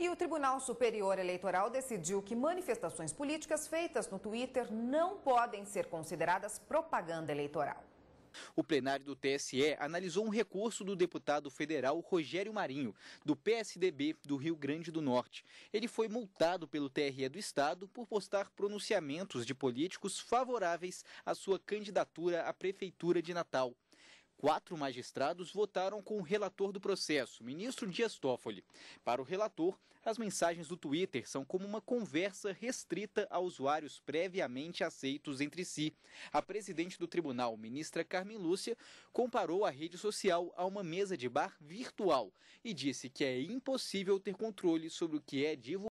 E o Tribunal Superior Eleitoral decidiu que manifestações políticas feitas no Twitter não podem ser consideradas propaganda eleitoral. O plenário do TSE analisou um recurso do deputado federal Rogério Marinho, do PSDB do Rio Grande do Norte. Ele foi multado pelo TRE do Estado por postar pronunciamentos de políticos favoráveis à sua candidatura à Prefeitura de Natal. Quatro magistrados votaram com o relator do processo, ministro Dias Toffoli. Para o relator, as mensagens do Twitter são como uma conversa restrita a usuários previamente aceitos entre si. A presidente do tribunal, ministra Carmen Lúcia, comparou a rede social a uma mesa de bar virtual e disse que é impossível ter controle sobre o que é divulgado